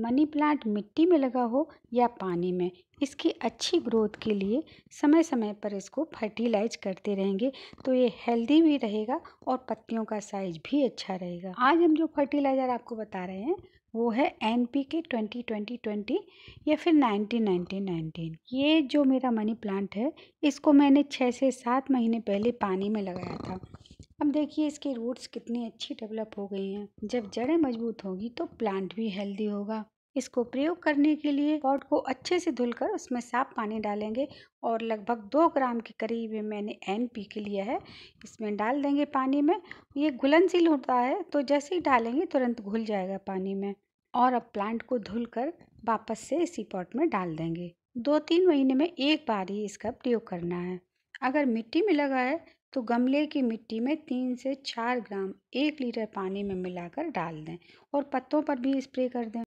money plant मिट्टी में लगा हो या पानी में इसकी अच्छी ग्रोथ के लिए समय समय पर इसको फर्टिलाइज करते रहेंगे तो ये हेल्दी भी रहेगा और पत्तियों का साइज भी अच्छा रहेगा आज हम जो फर्टिलाइज़र आपको बता रहे हैं वो है N P K twenty twenty twenty या फिर नाइनटीन नाइनटीन नाइनटीन ये जो मेरा मनी प्लांट है इसको मैंने छः से सात महीने पहले पानी में लगाया था अब देखिए इसके रूट्स कितनी अच्छी डेवलप हो गई हैं जब जड़ें मजबूत होगी तो प्लांट भी हेल्दी होगा इसको प्रयोग करने के लिए पॉट को अच्छे से धुलकर उसमें साफ पानी डालेंगे और लगभग दो ग्राम के करीब मैंने एन पी के लिया है इसमें डाल देंगे पानी में ये घुलनशील होता है तो जैसे ही डालेंगे तुरंत घुल जाएगा पानी में और अब प्लांट को धुलकर वापस से इसी पॉट में डाल देंगे दो तीन महीने में एक बार ही इसका प्रयोग करना है अगर मिट्टी में लगा है तो गमले की मिट्टी में तीन से चार ग्राम एक लीटर पानी में मिलाकर डाल दें और पत्तों पर भी स्प्रे कर दें